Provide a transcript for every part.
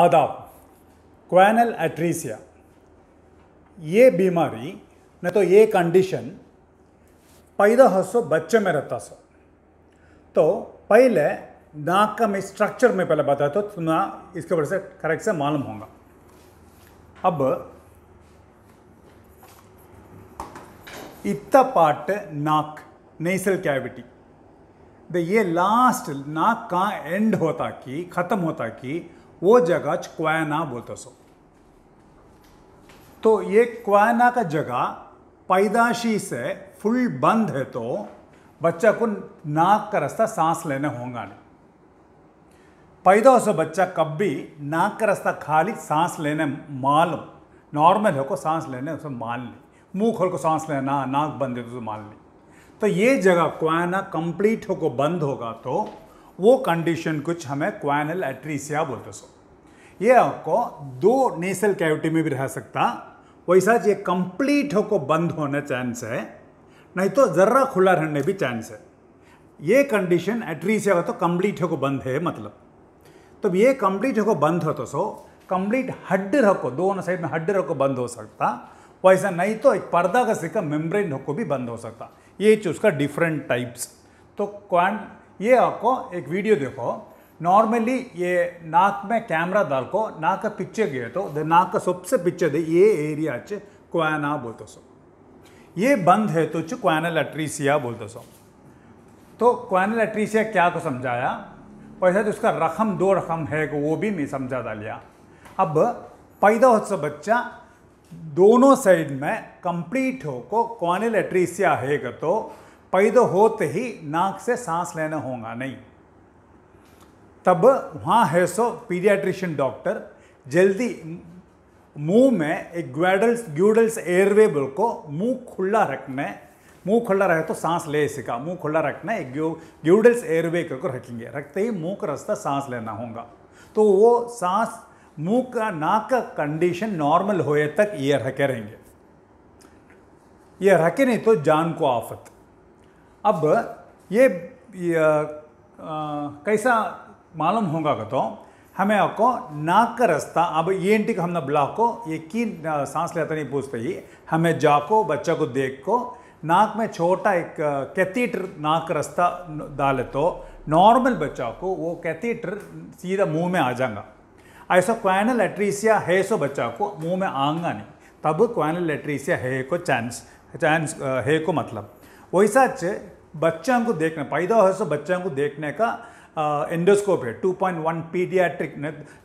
आदाब क्वैनल एट्रीसिया ये बीमारी न तो ये कंडीशन पैदा हो सो बच्चे में रहता सो तो पहले नाक का मैं स्ट्रक्चर में पहले बताया तो ना इसके वजह से करेक्ट से मालूम होगा अब इतना पार्ट नाक नेसल कैविटी द ये लास्ट नाक का एंड होता कि ख़त्म होता कि वो जगह क्वायना बोलते सो तो ये क्वायना का जगह पैदाशी से फुल बंद है तो बच्चा को नाक का रास्ता सांस लेने होगा नहीं पैदा हो सो बच्चा कब भी नाक का रास्ता खाली सांस लेने मालूम नॉर्मल हो को सांस लेने उसे मान ली मुँह खोल को सांस लेना नाक बंद है तो मान ली तो ये जगह क्वायना कंप्लीट हो को बंद होगा तो वो कंडीशन कुछ हमें क्वानल एट्रीसिया बोलते सो ये आपको दो नेसल कैविटी में भी रह सकता वैसा ये कंप्लीट होकर बंद होने चांस है नहीं तो ज़र्रा खुला रहने भी चांस है ये कंडीशन एट्रीसिया का तो कंप्लीट होकर बंद है मतलब तो ये कंप्लीट होकर बंद हो तो सो कंप्लीट हड्ड रखो दोनों साइड में हड्ड रखो बंद हो सकता वैसा नहीं तो एक पर्दा का सिक्का मेम्ब्रेन होकर भी बंद हो सकता ये चीज़ उसका डिफरेंट टाइप्स तो क्वान ये आपको एक वीडियो देखो नॉर्मली ये नाक में कैमरा डाल को नाक का पिक्चर गए तो नाक का सबसे पिक्चर दे ये एरिया अच्छे क्वाना बोलते सो ये बंद है तो क्वानल एट्रीसिया बोलते सो तो क्वानल एट्रीसिया क्या को समझाया और तो उसका रकम दो रकम है को वो भी मैं समझा डालिया अब पैदा हो सा बच्चा दोनों साइड में कंप्लीट हो को क्वानल एट्रीसिया है तो पैदा होते ही नाक से सांस लेना होगा नहीं तब वहाँ है सो पीडियाट्रिशियन डॉक्टर जल्दी मुंह में एक ग्वेडल्स ग्यूडल्स एयरवे को मुंह खुला रखने मुंह खुला रहे तो सांस ले सका मुंह खुला रखना एक ग्यूडल्स एयरवे को रखेंगे रखते ही मुंह का रास्ता सांस लेना होगा तो वो सांस मुंह का नाक का कंडीशन नॉर्मल होए तक ये रखे रहेंगे ये रखे नहीं तो जान को आफत अब ये, ये आ, कैसा मालूम होगा तो हमें आपको नाक का रास्ता अब ये एन टी को हमने ब्लॉक को ये की सांस लेता नहीं पूछते ही हमें जाको बच्चा को देख को नाक में छोटा एक कैथीटर नाक का रास्ता डाले तो नॉर्मल बच्चा को वो कैथीटर सीधा मुंह में आ जाएगा ऐसा क्वानल एट्रीसिया है सो बच्चा को मुंह में आंगा नहीं तब क्वैनल एट्रीसिया है को चांस चांस है को मतलब वैसा बच्चा को देखना पैदा हो तो बच्चा को देखने का एंडोस्कोप है 2.1 पीडियाट्रिक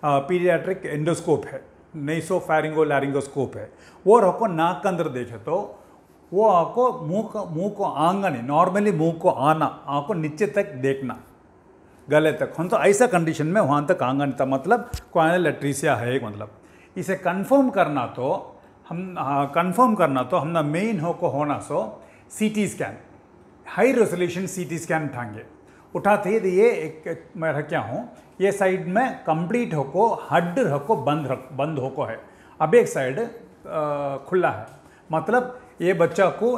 पीडियाट्रिक एंडोस्कोप है नईसो फैरिंगो लैरिंगोस्कोप है वो रखो नाक के अंदर देखे तो वो आपको मुँह को मुँह को आंगन नॉर्मली मुँह को आना आपको नीचे तक देखना गले तक हम तो ऐसा कंडीशन में वहाँ तक आंगन था मतलब क्वाने लेट्रीसिया है एक मतलब इसे कन्फर्म करना तो हम कन्फर्म करना तो हमने मेन हो को होना so C T scan high resolution C T scan उठाएंगे उठाते ही तो ये एक मैं क्या हूँ ये साइड में कंप्लीट होको हड रखो बंद रख बंद होको है अब एक साइड खुला है मतलब ये बच्चा को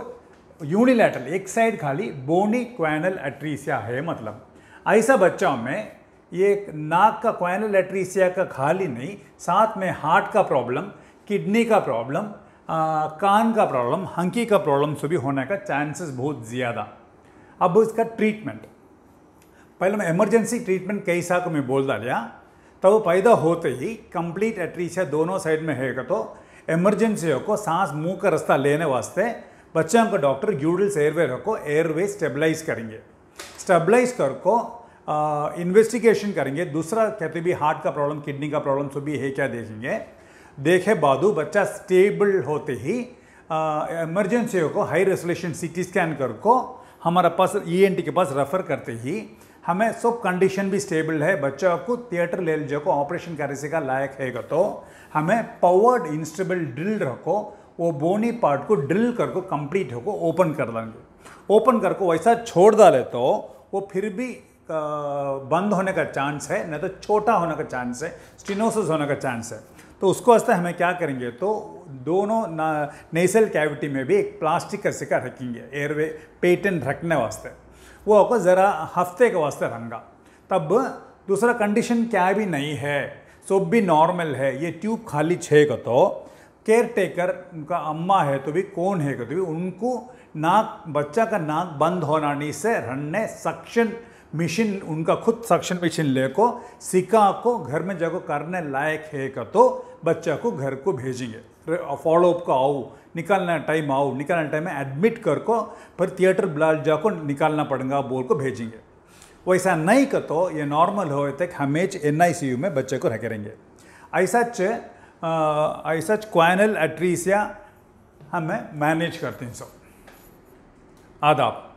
यूनिलैटरल एक साइड खाली बोनी क्वैनल एट्रीसिया है मतलब ऐसा बच्चों में ये नाक का क्वैनल एट्रीसिया का खाली नहीं साथ में हार्ट का प्रॉब्लम किडनी का प्रॉब्लम आ, कान का प्रॉब्लम हंकी का प्रॉब्लम से भी होने का चांसेस बहुत ज़्यादा अब इसका ट्रीटमेंट पहले मैं इमरजेंसी ट्रीटमेंट कई सा को मैं बोल डालिया तब पैदा होते ही कंप्लीट एट्रीशिया दोनों साइड में है तो एमरजेंसी को सांस मुंह का रास्ता लेने वास्ते बच्चों का डॉक्टर यूडल्स एयरवे को एयरवे स्टेबलाइज करेंगे स्टेबलाइज कर को इन्वेस्टिगेशन करेंगे दूसरा कहते भी हार्ट का प्रॉब्लम किडनी का प्रॉब्लम सब भी है क्या देखेंगे देखे बादू बच्चा स्टेबल होते ही इमरजेंसी को हाई रेजोल्यूशन सीटी स्कैन को हमारा पास ईएनटी e के पास रेफ़र करते ही हमें सब कंडीशन भी स्टेबल है बच्चों को थिएटर ले जो को ऑपरेशन करने का लायक है तो हमें पावर्ड इंस्टेबल ड्रिल रखो वो बोनी पार्ट को ड्रिल को कंप्लीट होकर ओपन कर देंगे ओपन को वैसा छोड़ डाले तो वो फिर भी बंद होने का चांस है नहीं तो छोटा होने का चांस है स्टिनोसिस होने का चांस है तो उसको वास्ते हमें क्या करेंगे तो दोनों नेसल कैविटी में भी एक प्लास्टिक का सिक्का रखेंगे एयरवे पेटेंट रखने वास्ते वो आपको ज़रा हफ्ते के वास्ते रंगा तब दूसरा कंडीशन क्या भी नहीं है सो भी नॉर्मल है ये ट्यूब खाली छेगा तो केयर टेकर उनका अम्मा है तो भी कौन है तो भी उनको नाक बच्चा का नाक बंद होना नहीं से रहने सक्शन मशीन उनका खुद सक्शन मशीन लेको सिक्का को घर में जगह करने लायक है का तो बच्चा को घर को भेजेंगे फॉलोअप का आओ निकालना टाइम आओ निकालना टाइम में एडमिट कर को फिर थिएटर ब्लाजा को निकालना पड़ेगा बोल को भेजेंगे वैसा नहीं कर तो ये नॉर्मल हो तक हमेज एन में बच्चे को रहेंगे ऐसा ऐसा क्वाइनल एट्रीसिया हमें मैनेज करते हैं सब आदाब